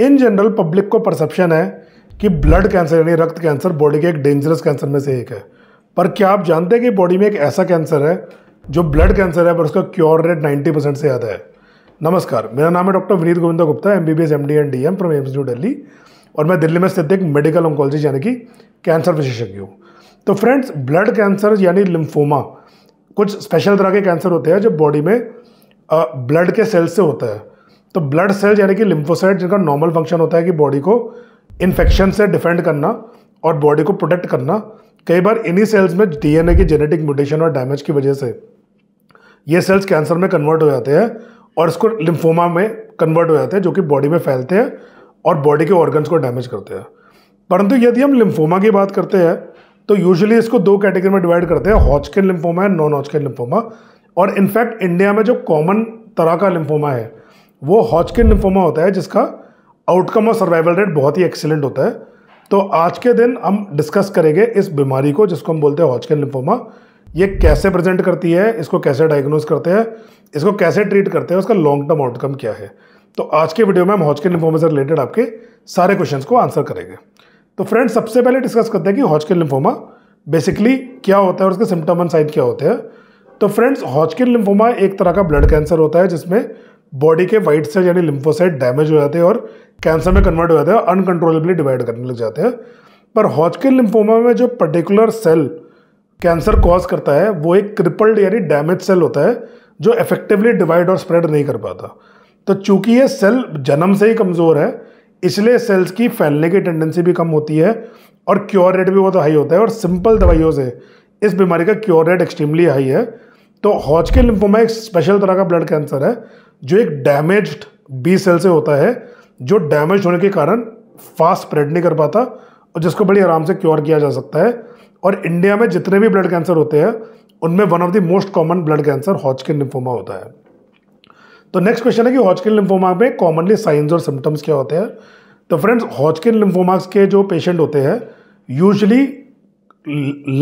इन general public को perception है कि ब्लड कैंसर यानी रक्त कैंसर बॉडी के एक डेंजरस कैंसर में से एक है पर क्या आप जानते हैं कि बॉडी में एक ऐसा कैंसर है जो ब्लड कैंसर है पर उसका क्योर रेट नाइन्टी परसेंट से ज़्यादा है नमस्कार मेरा नाम है doctor Vineet Govinda Gupta M B B S M D and D M from AIIMS New Delhi और मैं दिल्ली में स्थित एक मेडिकल ऑन्कोलॉजी यानी कि कैंसर विशेषज्ञ हूँ तो फ्रेंड्स ब्लड कैंसर यानी लिम्फोमा कुछ स्पेशल तरह के कैंसर होते हैं जो बॉडी में ब्लड के सेल्स से होता है तो ब्लड सेल्स यानी कि लिम्फोसाइट जिनका नॉर्मल फंक्शन होता है कि बॉडी को इन्फेक्शन से डिफेंड करना और बॉडी को प्रोटेक्ट करना कई बार इन्हीं सेल्स में डीएनए की जेनेटिक म्यूटेशन और डैमेज की वजह से ये सेल्स कैंसर में कन्वर्ट हो जाते हैं और इसको लिम्फोमा में कन्वर्ट हो जाते हैं जो कि बॉडी में फैलते हैं और बॉडी के ऑर्गन्स को डैमेज करते हैं परंतु यदि हम लिम्फोमा की बात करते हैं तो यूजुअली इसको दो कैटेगरी में डिवाइड करते हैं Hodgkin lymphoma and non Hodgkin lymphoma और इनफैक्ट इंडिया में जो कॉमन तरह का लिम्फोमा है वो हॉचकिन लिम्फोमा होता है जिसका आउटकम और सर्वाइवल रेट बहुत ही एक्सीलेंट होता है तो आज के दिन हम डिस्कस करेंगे इस बीमारी को जिसको हम बोलते हैं हॉचकिन लिम्फोमा ये कैसे प्रेजेंट करती है इसको कैसे डायग्नोज करते हैं इसको कैसे ट्रीट करते हैं उसका लॉन्ग टर्म आउटकम क्या है तो आज के वीडियो में हम हॉचकिन लिम्फोमा से रिलेटेड आपके सारे क्वेश्चंस को आंसर करेंगे तो फ्रेंड्स सबसे पहले डिस्कस करते हैं कि हॉचकिन लिम्फोमा बेसिकली क्या होता है और उसके सिम्टम एंड साइन क्या होते हैं तो फ्रेंड्स हॉचकिन लिम्फोमा एक तरह का ब्लड कैंसर होता है जिसमें बॉडी के वाइट सेल यानी लिम्फोसाइट डैमेज हो जाते हैं और कैंसर में कन्वर्ट हो जाते हैं अनकंट्रोलेबली डिवाइड करने लग जाते हैं पर हॉजकिन लिम्फोमा में जो पर्टिकुलर सेल कैंसर कॉज करता है वो एक क्रिपल्ड यानी डैमेज सेल होता है जो इफेक्टिवली डिवाइड और स्प्रेड नहीं कर पाता तो चूंकि ये सेल जन्म से ही कमज़ोर है इसलिए सेल्स की फैलने की टेंडेंसी भी कम होती है और क्योर रेट भी बहुत हाई होता है और सिंपल दवाइयों से इस बीमारी का क्योर रेट एक्सट्रीमली हाई है तो हॉज के लिम्फोमा एक स्पेशल तरह का ब्लड कैंसर है जो एक डैमेज्ड बी सेल से होता है जो डैमेज होने के कारण फास्ट स्प्रेड नहीं कर पाता और जिसको बड़ी आराम से क्योर किया जा सकता है और इंडिया में जितने भी ब्लड कैंसर होते हैं उनमें one of the most common blood cancer Hodgkin lymphoma होता है तो नेक्स्ट क्वेश्चन है कि हॉचकिन लिम्फोमा में कॉमनली साइंस और सिम्टम्स क्या होते हैं तो फ्रेंड्स हॉचकिन लिम्फोमास के जो पेशेंट होते हैं यूजली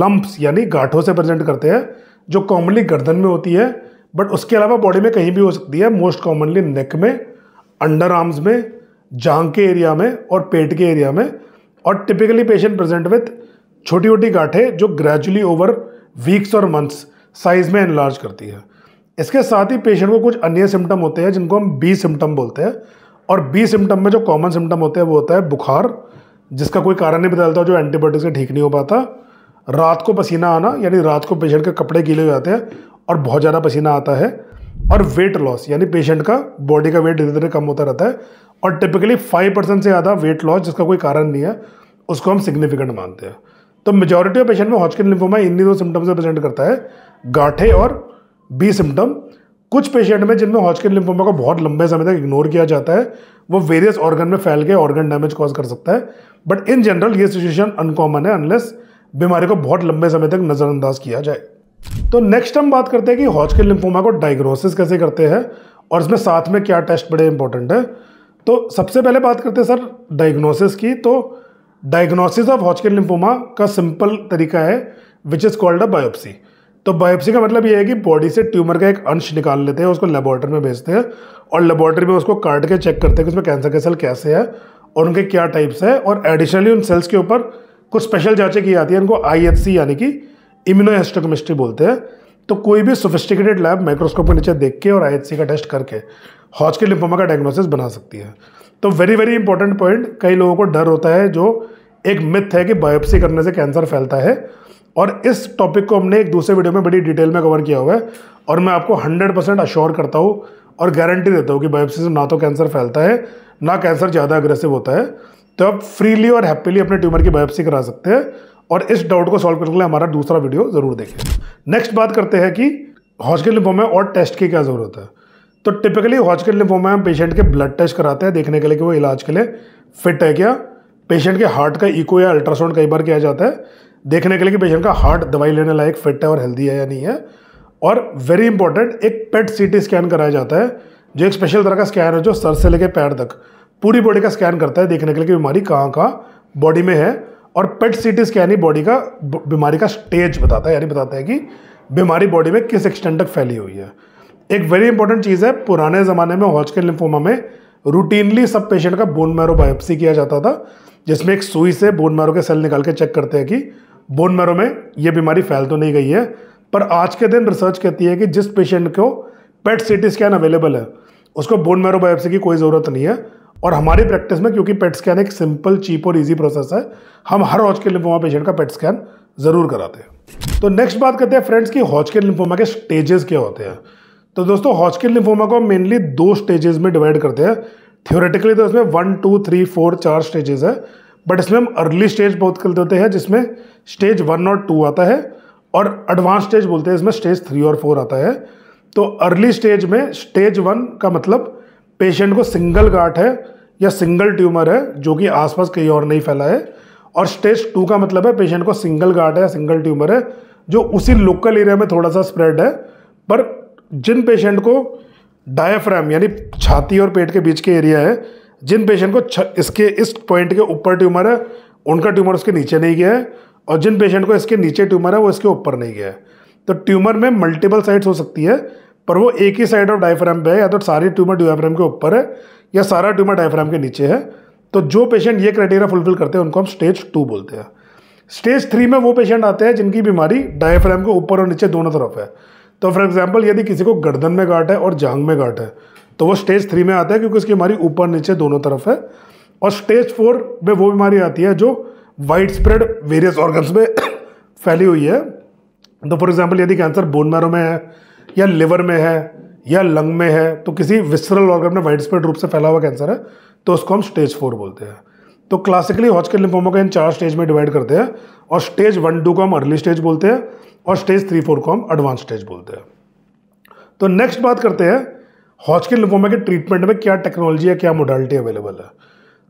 लम्ब्स यानी गाठों से प्रेजेंट करते हैं जो कॉमनली गर्दन में होती है बट उसके अलावा बॉडी में कहीं भी हो सकती है मोस्ट कॉमनली नेक में अंडर आर्म्स में जांग के एरिया में और पेट के एरिया में और टिपिकली पेशेंट प्रेजेंट विथ छोटी छोटी गांठें जो ग्रेजुअली ओवर वीक्स और मंथ्स साइज में इनलार्ज करती है इसके साथ ही पेशेंट को कुछ अन्य सिम्टम होते हैं जिनको हम बी सिम्टम बोलते हैं और बी सिम्टम में जो कॉमन सिम्टम होते हैं वो होता है बुखार जिसका कोई कारण नहीं बदलता जो एंटीबायोटिक से ठीक नहीं हो पाता रात को पसीना आना यानी रात को पेशेंट के कपड़े गीले हो जाते हैं और बहुत ज़्यादा पसीना आता है और वेट लॉस यानी पेशेंट का बॉडी का वेट धीरे धीरे कम होता रहता है और टिपिकली फाइव परसेंट से ज़्यादा वेट लॉस जिसका कोई कारण नहीं है उसको हम सिग्निफिकेंट मानते हैं तो मेजोरिटी ऑफ पेशेंट में हॉचकिन लिम्फोमा इन्हीं दो सिम्टम्स से प्रेजेंट करता है गाठे और बी सिम्टम कुछ पेशेंट में जिनमें हॉचकिन लिम्फोमा को बहुत लंबे समय तक इग्नोर किया जाता है वो वेरियस ऑर्गन में फैल के ऑर्गन डैमेज कॉज कर सकता है बट इन जनरल ये सिचुएशन अनकॉमन है अनलेस बीमारी को बहुत लंबे समय तक नज़रअंदाज किया जाए तो नेक्स्ट हम बात करते हैं कि के लिम्फोमा को डायग्नोसिस कैसे करते हैं और इसमें साथ में क्या टेस्ट बड़े इंपॉर्टेंट है तो सबसे पहले बात करते हैं सर डायग्नोसिस की तो डायग्नोसिस ऑफ के लिम्फोमा का सिंपल तरीका है which is called a biopsy तो बायोप्सी का मतलब ये है कि बॉडी से ट्यूमर का एक अंश निकाल लेते हैं उसको लेबॉरेटरी में भेजते हैं और लेबॉरेटरी में उसको काट के चेक करते हैं कि उसमें कैंसर के सेल कैसे है और उनके क्या टाइप्स है और एडिशनली उन सेल्स के ऊपर कुछ स्पेशल जाँचें की जाती है उनको आई यानी कि इम्यूनोहिस्टोकेमिस्ट्री बोलते हैं तो कोई भी सोफिस्टिकेटेड लैब माइक्रोस्कोप के नीचे देख के और आई का टेस्ट करके हॉज के लिफोमा का डायग्नोसिस बना सकती है तो वेरी वेरी इंपॉर्टेंट पॉइंट कई लोगों को डर होता है जो एक मिथ है कि बायोप्सी करने से कैंसर फैलता है और इस टॉपिक को हमने एक दूसरे वीडियो में बड़ी डिटेल में कवर किया हुआ है और मैं आपको 100 परसेंट अश्योर करता हूँ और गारंटी देता हूँ कि बायोप्सी से ना तो कैंसर फैलता है ना कैंसर ज़्यादा अग्रेसिव होता है तो आप फ्रीली और हैप्पीली अपने ट्यूमर की बायोप्सी करा सकते हैं और इस डाउट को सॉल्व करने के लिए हमारा दूसरा वीडियो ज़रूर देखें नेक्स्ट बात करते हैं कि हॉस्किल लिम्फोमा और टेस्ट की क्या ज़रूरत है तो टिपिकली हॉस्किल लिम्फोमा हम पेशेंट के ब्लड टेस्ट कराते हैं देखने के लिए कि वो इलाज के लिए फिट है क्या पेशेंट के हार्ट का इको या अल्ट्रासाउंड कई बार किया जाता है देखने के लिए कि पेशेंट का हार्ट दवाई लेने लायक फिट है और हेल्दी है या नहीं है और वेरी इंपॉर्टेंट एक पेट सीटी स्कैन कराया जाता है जो एक स्पेशल तरह का स्कैन है जो सर से लेकर पैर तक पूरी बॉडी का स्कैन करता है देखने के लिए कि बीमारी कहाँ कहाँ बॉडी में है और पेट सी स्कैन ही बॉडी का बीमारी का स्टेज बताता है यानी बताता है कि बीमारी बॉडी में किस एक्सटेंड तक फैली हुई है एक वेरी इंपॉर्टेंट चीज़ है पुराने ज़माने में हॉजकिन लिम्फोमा में रूटीनली सब पेशेंट का बोन मैरो बायोप्सी किया जाता था जिसमें एक सुई से बोन मैरो के सेल निकाल के चेक करते हैं कि बोन मैरो में ये बीमारी फैल तो नहीं गई है पर आज के दिन रिसर्च कहती है कि जिस पेशेंट को पेट सी स्कैन अवेलेबल है उसको बोन मैरो बायोप्सी की कोई ज़रूरत नहीं है और हमारी प्रैक्टिस में क्योंकि पेट स्कैन एक सिंपल चीप और इजी प्रोसेस है हम हर के लिम्फोमा पेशेंट का पेट स्कैन ज़रूर कराते हैं तो नेक्स्ट बात करते हैं फ्रेंड्स हॉज के लिम्फोमा के स्टेजेस क्या होते हैं तो दोस्तों हॉचकिन लिम्फोमा को हम मेनली दो स्टेजेस में डिवाइड करते हैं थियोरेटिकली तो इसमें वन टू थ्री फोर चार स्टेजेस है बट इसमें हम अर्ली स्टेज बहुत कर देते हैं जिसमें स्टेज वन और टू आता है और एडवांस स्टेज बोलते हैं इसमें स्टेज थ्री और फोर आता है तो अर्ली स्टेज में स्टेज वन का मतलब पेशेंट को सिंगल गाट है या सिंगल ट्यूमर है जो कि आसपास कहीं और नहीं फैला है और स्टेज टू का मतलब है पेशेंट को सिंगल गाट है या सिंगल ट्यूमर है जो उसी लोकल एरिया में थोड़ा सा स्प्रेड है पर जिन पेशेंट को डायफ्राम यानी छाती और पेट के बीच के एरिया है जिन पेशेंट को इसके इस पॉइंट के ऊपर ट्यूमर है उनका ट्यूमर उसके नीचे नहीं गया है और जिन पेशेंट को इसके नीचे ट्यूमर है वो इसके ऊपर नहीं गया है तो ट्यूमर में मल्टीपल साइड्स हो सकती है पर वो एक ही साइड ऑफ डायफ्राम पे है या तो सारी ट्यूमर डायफ्राम के ऊपर है या सारा ट्यूमर डायफ्राम के नीचे है तो जो पेशेंट ये क्राइटेरिया फुलफिल करते हैं उनको हम स्टेज टू बोलते हैं स्टेज थ्री में वो पेशेंट आते हैं जिनकी बीमारी डायफ्राम के ऊपर और नीचे दोनों तरफ है तो फॉर एग्जाम्पल यदि किसी को गर्दन में गाट है और जांग में गाट है तो वो स्टेज थ्री में आता है क्योंकि उसकी बीमारी ऊपर नीचे दोनों तरफ है और स्टेज फोर में वो बीमारी आती है जो वाइड स्प्रेड वेरियस ऑर्गन्स में फैली हुई है तो फॉर एग्जाम्पल यदि कैंसर बोन मैरो में है या लिवर में है या लंग में है तो किसी विसरल ऑर्गन में वाइड स्प्रेड रूप से फैला हुआ कैंसर है तो उसको हम स्टेज फोर बोलते हैं तो क्लासिकली हॉजकिन लिम्फोमा को इन चार स्टेज में डिवाइड करते हैं और स्टेज वन टू को हम अर्ली स्टेज बोलते हैं और स्टेज थ्री फोर को हम एडवांस स्टेज बोलते हैं तो नेक्स्ट बात करते हैं हॉजकिन लिम्फोमा के ट्रीटमेंट में क्या टेक्नोलॉजी है क्या मोडालिटी अवेलेबल है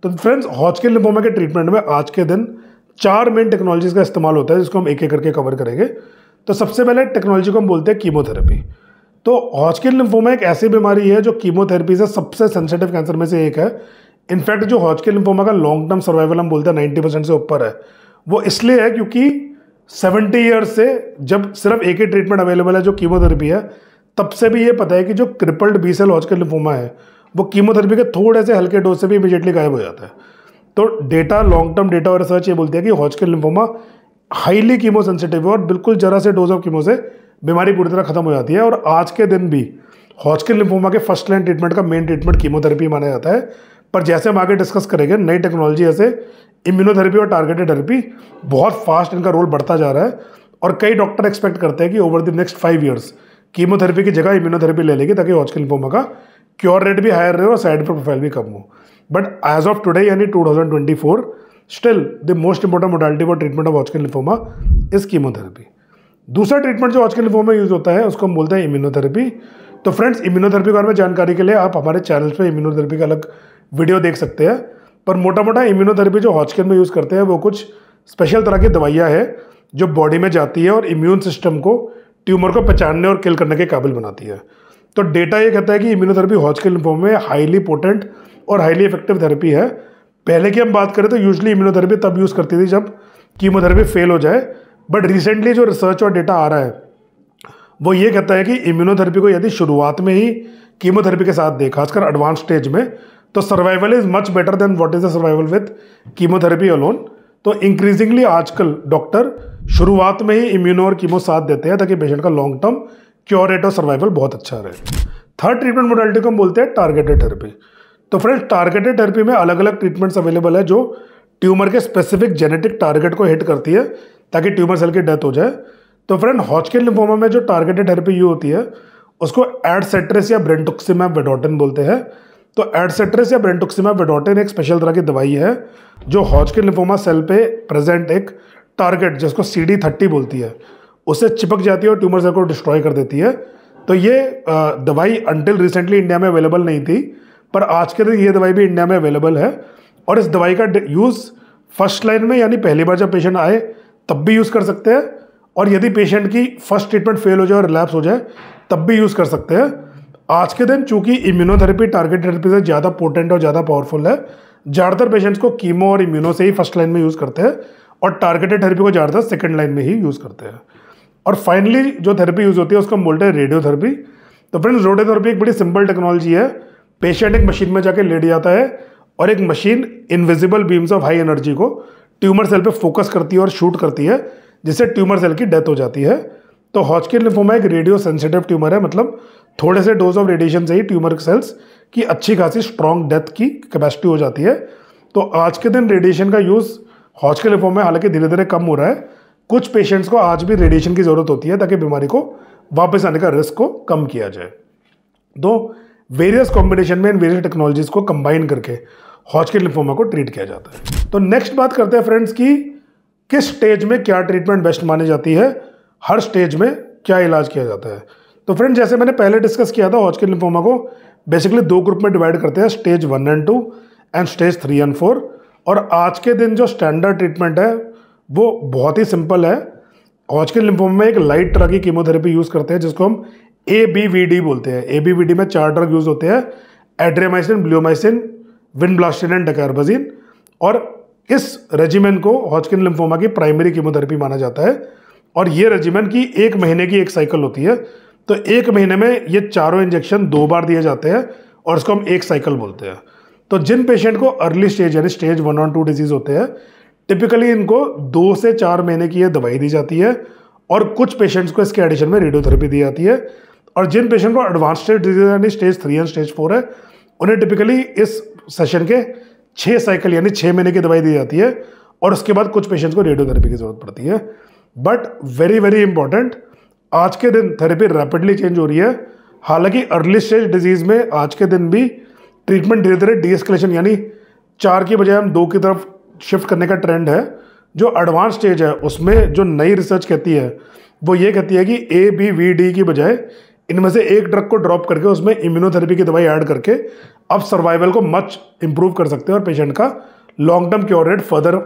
तो फ्रेंड्स हॉजकिन लिम्फोमा के ट्रीटमेंट में आज के दिन चार मेन टेक्नोलॉजीज का इस्तेमाल होता है जिसको हम एक एक करके कवर करेंगे तो सबसे पहले टेक्नोलॉजी को हम बोलते हैं कीमोथेरेपी तो हॉजकिन लिम्फोमा एक ऐसी बीमारी है जो कीमोथेरेपी से सबसे सेंसिटिव कैंसर में से एक है इनफैक्ट जो हॉजकिन लिम्फोमा का लॉन्ग टर्म सर्वाइवल हम बोलते हैं नाइन्टी परसेंट से ऊपर है वो इसलिए है क्योंकि सेवेंटी ईयर्स से जब सिर्फ एक ही ट्रीटमेंट अवेलेबल है जो कीमोथेरेपी है तब से भी ये पता है कि जो crippled B cell Hodgkin lymphoma है वो कीमोथेरेपी के थोड़े से हल्के डोज से भी इमीजिएटली गायब हो जाता है तो डेटा लॉन्ग टर्म डेटा और रिसर्च ये बोलती है कि Hodgkin lymphoma highly chemo sensitive है और बिल्कुल जरा से डोज ऑफ कीमो से बीमारी पूरी तरह खत्म हो जाती है और आज के दिन भी हॉस्किन लिम्फोमा के फर्स्ट लाइन ट्रीटमेंट का मेन ट्रीटमेंट कीमोथेरेपी माना जाता है पर जैसे हम आगे डिस्कस करेंगे नई टेक्नोलॉजी ऐसे इम्यूनोथेरेपी और टारगेटेड थेरेपी बहुत फास्ट इनका रोल बढ़ता जा रहा है और कई डॉक्टर एक्सपेक्ट करते हैं कि over the next five years chemotherapy की जगह इम्यूनोथेरेपी ले लेगी ताकि हॉस्किन लिम्फोमा का क्योर रेट भी हायर रहे और साइड प्रोफाइल भी कम हो बट एज ऑफ टुडे यानी two thousand twenty four still the most important modality for treatment of Hodgkin lymphoma is chemotherapy दूसरा ट्रीटमेंट जो ऑचकिन लिफोमा यूज होता है उसको हम बोलते हैं इम्यूनोथेरेपी तो फ्रेंड्स इम्यूनोथेरेपी के बारे में जानकारी के लिए आप हमारे चैनल पर इम्यूनोथेरेपी का अलग वीडियो देख सकते हैं पर मोटा मोटा इम्यूनोथेरेपी जो हॉचकिन में यूज़ करते हैं वो कुछ स्पेशल तरह की दवाइयाँ है जो बॉडी में जाती है और इम्यून सिस्टम को ट्यूमर को पहचानने और किल करने के काबिल बनाती है तो डेटा ये कहता है कि इम्यूनोथेरेपी हॉचकिन लिफोमा में हाईली पोटेंट और हाईली इफेक्टिव थेरेपी है पहले की हम बात करें तो यूजली इम्यूनोथेरेपी तब यूज़ करती थी जब कीमोथेरेपी फेल हो जाए बट रिसेंटली जो रिसर्च और डेटा आ रहा है वो ये कहता है कि इम्यूनोथेरेपी को यदि शुरुआत में ही कीमोथेरेपी के साथ दे खासकर एडवांस स्टेज में तो survival is much better than what is the survival with chemotherapy alone तो इंक्रीजिंगली आजकल डॉक्टर शुरुआत में ही इम्यूनो और कीमो साथ देते हैं ताकि पेशेंट का लॉन्ग टर्म क्योर रेट और सर्वाइवल बहुत अच्छा रहे थर्ड ट्रीटमेंट मोडालिटी को हम बोलते हैं टारगेटेड थेरेपी तो फ्रेंड्स टारगेटेड थेरेपी में अलग अलग ट्रीटमेंट्स अवेलेबल है जो ट्यूमर के स्पेसिफिक जेनेटिक टारगेट को हिट करती है ताकि ट्यूमर सेल की डेथ हो जाए तो फ्रेंड हॉचकिन लिम्फोमा में जो टारगेटेड थेरेपी यू होती है उसको एडसेट्रेस या ब्रेंटुक्सिमैब वेडोटन बोलते हैं तो एडसेट्रेस या ब्रेंटुक्सिमैब वेडोटन एक स्पेशल तरह की दवाई है जो हॉचकिन लिम्फोमा सेल पे प्रेजेंट एक टारगेट जिसको सी डी थर्टी बोलती है उससे चिपक जाती है और ट्यूमर सेल को डिस्ट्रॉय कर देती है तो ये दवाई अंटिल रिसेंटली इंडिया में अवेलेबल नहीं थी पर आज के दिन ये दवाई भी इंडिया में अवेलेबल है और इस दवाई का यूज़ फर्स्ट लाइन में यानी पहली बार जब पेशेंट आए तब भी यूज़ कर सकते हैं और यदि पेशेंट की फर्स्ट ट्रीटमेंट फेल हो जाए और रिलैप्स हो जाए तब भी यूज़ कर सकते हैं आज के दिन चूंकि इम्यूनोथेरेपी टारगेट थेरेपी से ज़्यादा पोटेंट और ज़्यादा पावरफुल है ज़्यादातर पेशेंट्स को कीमो और इम्यूनो से ही फर्स्ट लाइन में यूज़ करते हैं और टारगेटेड थेरेपी को ज़्यादातर सेकेंड लाइन में ही यूज़ करते हैं और फाइनली जो थेरेपी यूज़ होती है उसको हम बोलते हैं रेडियोथेरेपी तो फ्रेंड्स रेडियोथेरेपी एक बड़ी सिंपल टेक्नोलॉजी है पेशेंट एक मशीन में जाके लेट जाता है और एक machine invisible beams of high energy को ट्यूमर सेल पे फोकस करती है और शूट करती है जिससे ट्यूमर सेल की डेथ हो जाती है तो हॉचकिन लिफोमा एक रेडियो सेंसिटिव ट्यूमर है मतलब थोड़े से डोज ऑफ रेडिएशन से ही ट्यूमर सेल्स की अच्छी खासी स्ट्रॉन्ग डेथ की कैपेसिटी हो जाती है तो आज के दिन रेडिएशन का यूज़ हॉचकिन में हालांकि धीरे धीरे कम हो रहा है कुछ पेशेंट्स को आज भी रेडिएशन की ज़रूरत होती है ताकि बीमारी को वापस आने का रिस्क को कम किया जाए दो वेरियस कॉम्बिनेशन में इन वेरियस टेक्नोलॉजीज को कंबाइन करके हॉस्किट लिफोमा को ट्रीट किया जाता है तो नेक्स्ट बात करते हैं फ्रेंड्स की किस स्टेज में क्या ट्रीटमेंट बेस्ट मानी जाती है हर स्टेज में क्या इलाज किया जाता है तो फ्रेंड जैसे मैंने पहले डिस्कस किया था हॉस्किट लिफोमा को बेसिकली दो ग्रुप में डिवाइड करते हैं stage one and two and stage three and four और आज के दिन जो स्टैंडर्ड ट्रीटमेंट है वो बहुत ही सिंपल है हॉस्किट लिम्फोमा में एक लाइट तरह की कीमोथेरेपी यूज़ करते हैं जिसको हम ए बी वी डी बोलते हैं ए बी वी डी में चार ड्रग यूज होते हैं adriamycin bleomycin vinblastine and dacarbazine और इस रेजिमेंट को हॉचकिन लिम्फोमा की प्राइमरी कीमोथेरेपी माना जाता है और ये रेजिमेंट की एक महीने की एक साइकिल होती है तो एक महीने में ये चारों इंजेक्शन दो बार दिए जाते हैं और इसको हम एक साइकिल बोलते हैं तो जिन पेशेंट को अर्ली स्टेज यानी स्टेज वन और टू डिजीज़ होते हैं टिपिकली इनको दो से चार महीने की ये दवाई दी जाती है और कुछ पेशेंट्स को इसके एडिशन में रेडियोथेरेपी दी जाती है और जिन पेशेंट को एडवांस स्टेज डिजीज यानी stage three and stage four है उन्हें टिपिकली इस सेशन के छः साइकिल यानी छः महीने की दवाई दी जाती है और उसके बाद कुछ पेशेंट्स को रेडियोथेरेपी की ज़रूरत पड़ती है बट वेरी वेरी इंपॉर्टेंट आज के दिन थेरेपी रैपिडली चेंज हो रही है हालांकि अर्ली स्टेज डिजीज़ में आज के दिन भी ट्रीटमेंट धीरे धीरे डीएसकलेशन यानी चार की बजाय हम दो की तरफ शिफ्ट करने का ट्रेंड है जो एडवांस स्टेज है उसमें जो नई रिसर्च कहती है वो ये कहती है कि ए बी वी डी की बजाय इनमें से एक ड्रग को ड्रॉप करके उसमें इम्यूनोथेरेपी की दवाई ऐड करके आप सर्वाइवल को मच इम्प्रूव कर सकते हैं और पेशेंट का long term cure rate further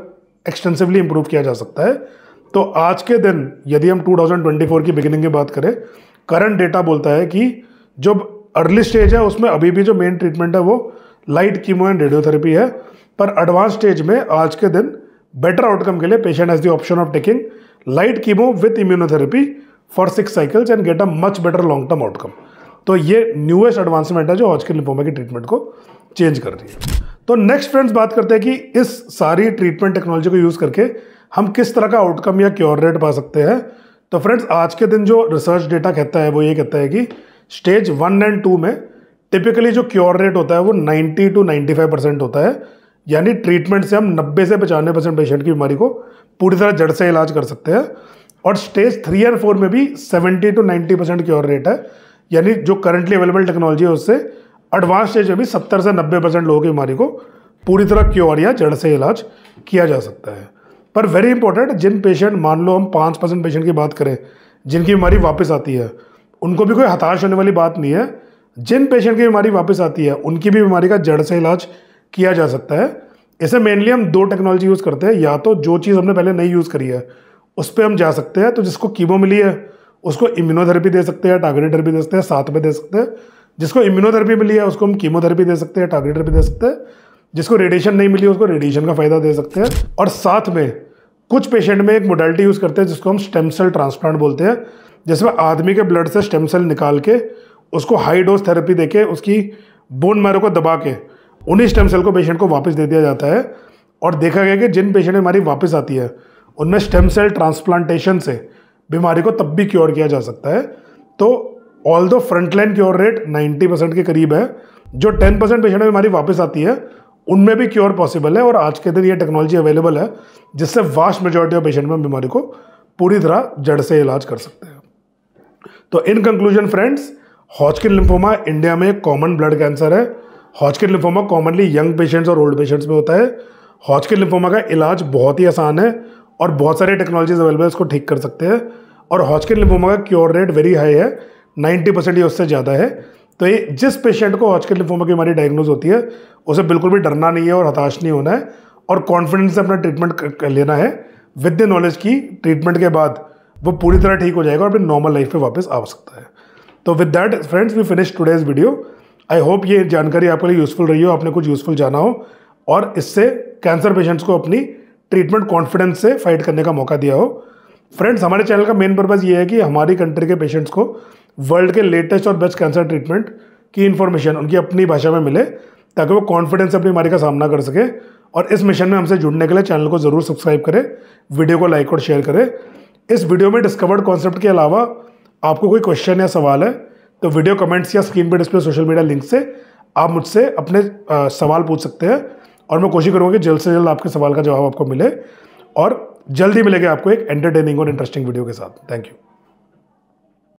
extensively improve किया जा सकता है तो आज के दिन यदि हम 2024 की बिगिनिंग की बात करें करंट डेटा बोलता है कि जो अर्ली स्टेज है उसमें अभी भी जो मेन ट्रीटमेंट है वो लाइट कीमो एंड रेडियोथेरेपी है पर एडवांस स्टेज में आज के दिन बेटर आउटकम के लिए patient has the option of taking light chemo with immunotherapy for six cycles and get a much better long term outcome तो ये न्यूएस्ट एडवांसमेंट है जो आज के लिपोमा की ट्रीटमेंट को चेंज कर रही है तो नेक्स्ट फ्रेंड्स बात करते हैं कि इस सारी ट्रीटमेंट टेक्नोलॉजी को यूज़ करके हम किस तरह का आउटकम या क्योर रेट पा सकते हैं तो फ्रेंड्स आज के दिन जो रिसर्च डेटा कहता है वो ये कहता है कि स्टेज वन एंड टू में टिपिकली जो क्योर रेट होता है वो 90 टू 95 परसेंट होता है यानी ट्रीटमेंट से हम 90 से पचानवे परसेंट पेशेंट की बीमारी को पूरी तरह जड़ से इलाज कर सकते हैं और स्टेज थ्री एंड फोर में भी seventy to ninety percent cure rate है यानी जो करंटली अवेलेबल टेक्नोलॉजी है उससे एडवांस स्टेज में भी सत्तर से नब्बे परसेंट लोगों की बीमारी को पूरी तरह क्योर या जड़ से इलाज किया जा सकता है पर वेरी इंपॉर्टेंट जिन पेशेंट मान लो हम पाँच परसेंट पेशेंट की बात करें जिनकी बीमारी वापस आती है उनको भी कोई हताश होने वाली बात नहीं है जिन पेशेंट की बीमारी वापस आती है उनकी भी बीमारी का जड़ से इलाज किया जा सकता है इसे मेनली हम दो टेक्नोलॉजी यूज़ करते हैं या तो जो चीज़ हमने पहले नहीं यूज़ करी है उस पर हम जा सकते हैं तो जिसको कीमो मिली है उसको इम्यूनोथेरेपी दे सकते हैं टारगेटेड थेरेपी दे सकते हैं साथ में दे सकते हैं जिसको इम्यूनोथेरेपी मिली है उसको हम कीमोथेरेपी दे सकते हैं टारगेटेड थेरेपी दे सकते हैं जिसको रेडिएशन नहीं मिली उसको रेडिएशन का फ़ायदा दे सकते हैं और साथ में कुछ पेशेंट में एक मोडलिटी यूज़ करते हैं जिसको हम स्टेम सेल ट्रांसप्लांट बोलते हैं जिसमें आदमी के ब्लड से स्टेम सेल निकाल के उसको हाई डोज थेरेपी दे के उसकी बोन मैरो को दबा के उन्हीं स्टेम सेल को पेशेंट को वापस दे दिया जाता है और देखा गया कि जिन पेशेंट में हमारी वापस आती है उनमें स्टेम सेल ट्रांसप्लांटेशन से बीमारी को तब भी क्योर किया जा सकता है तो ऑल दो फ्रंटलाइन क्योर रेट 90 परसेंट के करीब है जो 10 परसेंट पेशेंट में बीमारी वापस आती है उनमें भी क्योर पॉसिबल है और आज के दिन ये टेक्नोलॉजी अवेलेबल है जिससे वास्ट मेजोरिटी ऑफ पेशेंट में बीमारी को पूरी तरह जड़ से इलाज कर सकते हैं तो in conclusion friends Hodgkin lymphoma India में एक कॉमन ब्लड कैंसर है Hodgkin lymphoma commonly young patients और ओल्ड पेशेंट्स में होता है हॉचकिन लिम्फोमा का इलाज बहुत ही आसान है और बहुत सारे टेक्नोलॉजीज अवेलेबल इसको ठीक कर सकते हैं और हॉचकिन लिम्फोमा का क्योर रेट वेरी हाई है नाइन्टी परसेंट या उससे ज़्यादा है तो ये जिस पेशेंट को हॉचकिन लिम्फोमा की बीमारी डायग्नोज होती है उसे बिल्कुल भी डरना नहीं है और हताश नहीं होना है और कॉन्फिडेंस से अपना ट्रीटमेंट लेना है विद द नॉलेज की ट्रीटमेंट के बाद वो पूरी तरह ठीक हो जाएगा और अपनी नॉर्मल लाइफ में वापस आ सकता है तो with that friends we finish today's video I hope ये जानकारी आपके लिए यूज़फुल रही हो आपने कुछ यूज़फुल जाना हो और इससे कैंसर पेशेंट्स को अपनी ट्रीटमेंट कॉन्फिडेंस से फाइट करने का मौका दिया हो फ्रेंड्स हमारे चैनल का मेन पर्पज़ ये है कि हमारी कंट्री के पेशेंट्स को वर्ल्ड के लेटेस्ट और बेस्ट कैंसर ट्रीटमेंट की इन्फॉर्मेशन उनकी अपनी भाषा में मिले ताकि वो कॉन्फिडेंस अपनी बीमारी का सामना कर सके और इस मिशन में हमसे जुड़ने के लिए चैनल को ज़रूर सब्सक्राइब करें वीडियो को लाइक और शेयर करें इस वीडियो में डिस्कवर्ड कॉन्सेप्ट के अलावा आपको कोई क्वेश्चन या सवाल है तो वीडियो कमेंट्स या स्क्रीन पर डिस्प्ले सोशल मीडिया लिंक से आप मुझसे अपने सवाल पूछ सकते हैं और मैं कोशिश करूँगा कि जल्द से जल्द आपके सवाल का जवाब आपको मिले और जल्दी मिलेगा आपको एक एंटरटेनिंग और इंटरेस्टिंग वीडियो के साथ थैंक यू